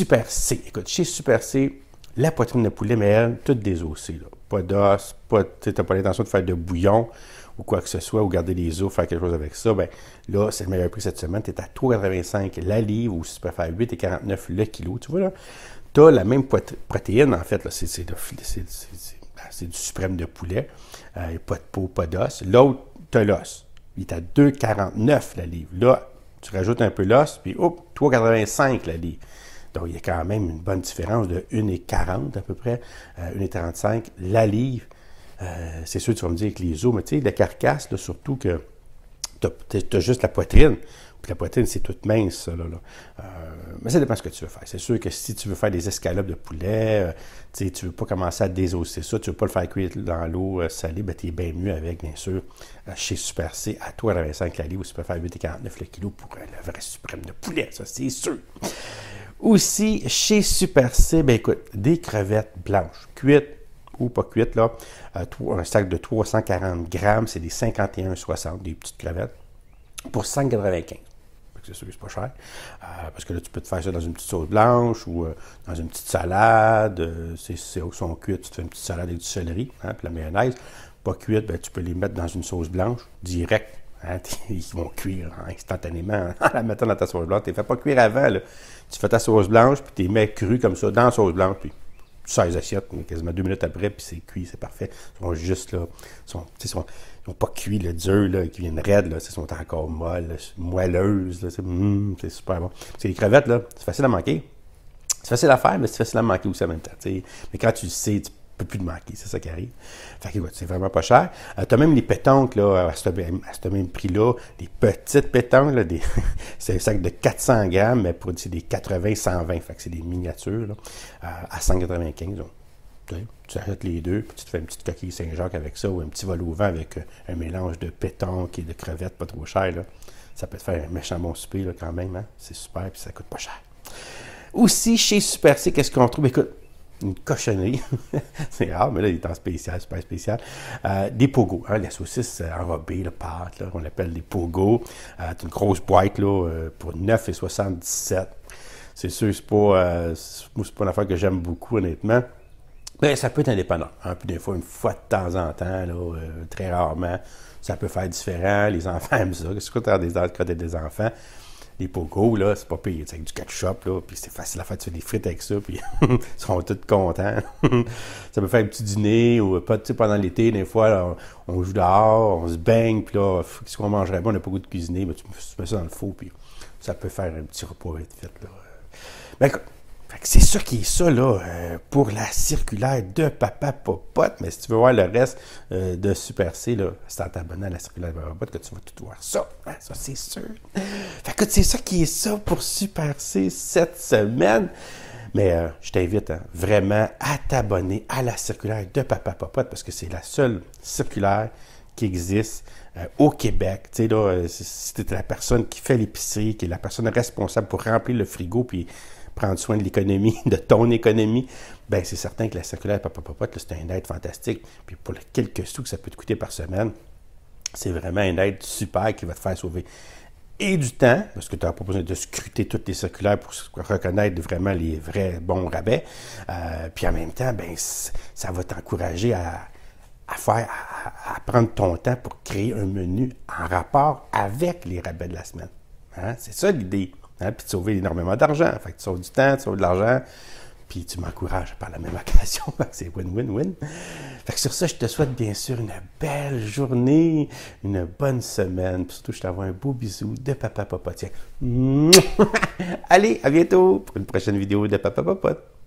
Super C. Écoute, chez Super C, la poitrine de poulet, mais elle, toute désossée. Là. Pas d'os, pas, tu n'as pas l'intention de faire de bouillon ou quoi que ce soit, ou garder les os, faire quelque chose avec ça. Ben, là, c'est le meilleur prix cette semaine. Tu es à 3,85 la livre ou si tu préfères 8,49 le kilo. Tu vois, là, tu as la même protéine, en fait. C'est, ben, c'est, du suprême de poulet. Euh, pas de peau, pas d'os. L'autre, tu as l'os. Il est à 2,49 la livre. Là, tu rajoutes un peu l'os, puis hop, 3,85 la livre. Donc, il y a quand même une bonne différence de 1,40 à peu près, 1,35 euh, la livre. Euh, c'est sûr, tu vas me dire que les os, mais tu sais, la carcasse, surtout que tu as, juste la poitrine. Puis la poitrine, c'est toute mince, là, euh, mais ça dépend ce que tu veux faire. C'est sûr que si tu veux faire des escalopes de poulet, tu ne veux pas commencer à désosser ça, tu ne veux pas le faire cuire dans l'eau salée, ben, tu es bien mieux avec, bien sûr, chez Super C, à toi, 25 la livre, ou tu peux faire 8,49 le kilo pour le vrai suprême de poulet, ça, c'est sûr. Aussi, chez Super C, ben écoute, des crevettes blanches, cuites ou pas cuites, là, euh, un sac de 340 grammes, c'est des 51,60, des petites crevettes, pour 195, c'est sûr que c'est pas cher. Euh, parce que là, tu peux te faire ça dans une petite sauce blanche ou euh, dans une petite salade. Euh, c'est sont cuites, tu te fais une petite salade avec du céleri, hein, puis la mayonnaise. Pas cuite, ben, tu peux les mettre dans une sauce blanche direct. Hein, ils vont cuire hein, instantanément en hein. la mettant dans ta sauce blanche. Tu ne fais pas cuire avant. Tu fais ta sauce blanche, puis tu les mets crues comme ça dans la sauce blanche, puis tu les assiettes quasiment deux minutes après, puis c'est cuit, c'est parfait. Ils sont juste là. Ils sont, pas cuit le dur, là, qui viennent raides, là, ils sont encore molles, moelleuses, mm, c'est super bon. C'est les crevettes, là, c'est facile à manquer. C'est facile à faire, mais c'est facile à manquer aussi en Mais quand tu le sais, tu plus de manquer. C'est ça qui arrive. Fait que, c'est vraiment pas cher. Euh, tu as même les pétanques, à ce, même prix-là, des petites pétanques, là, c'est un sac de 400 grammes, mais pour des 80, 120. Fait que c'est des miniatures, à 195. tu achètes les deux, puis tu te fais une petite coquille Saint-Jacques avec ça, ou un petit vol au vent avec euh, un mélange de pétanque et de crevettes, pas trop cher, Ça peut te faire un méchant bon souper, quand même, hein? C'est super, puis ça coûte pas cher. Aussi, chez Super C, qu'est-ce qu'on trouve? Écoute, une cochonnerie. c'est rare, mais là, il est en spécial, super spécial. Euh, des pogos, hein, la saucisse enrobée, le pâte, qu'on appelle des pogos. Euh, une grosse boîte là, euh, pour 9,77. C'est sûr, c'est pas, euh, pas une affaire que j'aime beaucoup, honnêtement. Mais ça peut être indépendant. Hein, puis des fois, une fois de temps en temps, très rarement, ça peut faire différent. Les enfants aiment ça. C'est tu des des enfants? les pogos là, c'est pas pire. C'est avec du ketchup, là, puis c'est facile à faire. Tu fais des frites avec ça, puis ils seront tous contents. ça peut faire un petit dîner ou euh, pas, pendant l'été, des fois, on, joue dehors, on se baigne, puis là, qu'est-ce qu'on mangerait bon, on n'a pas goût de cuisiner, mais tu, mets ça dans le four, puis ça peut faire un petit repas vite fait, c'est ça qui est ça là, euh, pour la circulaire de Papa Popote. Mais si tu veux voir le reste euh, de Super C, c'est en t'abonnant à la circulaire de Papa Popote que tu vas tout voir ça. Hein, ça, c'est sûr. Fait que c'est ça qui est ça pour Super C cette semaine. Mais euh, je t'invite hein, vraiment à t'abonner à la circulaire de Papa Popote parce que c'est la seule circulaire qui existe au Québec. Tu sais, là, si tu la personne qui fait l'épicerie, qui est la personne responsable pour remplir le frigo, puis prendre soin de l'économie, de ton économie, ben c'est certain que la circulaire c'est un aide fantastique. Puis pour les quelques sous que ça peut te coûter par semaine, c'est vraiment une aide super qui va te faire sauver et du temps, parce que tu n'as pas besoin de scruter toutes les circulaires pour reconnaître vraiment les vrais bons rabais. Euh, puis en même temps, ben, ça va t'encourager à, faire, à, prendre ton temps pour créer un menu en rapport avec les rabais de la semaine. Hein? C'est ça l'idée. Hein, puis de sauver énormément d'argent. Fait tu sauves du temps, tu sauves de l'argent, puis tu m'encourages par la même occasion. c'est win-win-win. Fait que sur ça, je te souhaite bien sûr une belle journée, une bonne semaine. Puis surtout, je t'envoie un beau bisou de Papa Tiens! Allez, à bientôt pour une prochaine vidéo de Papa papa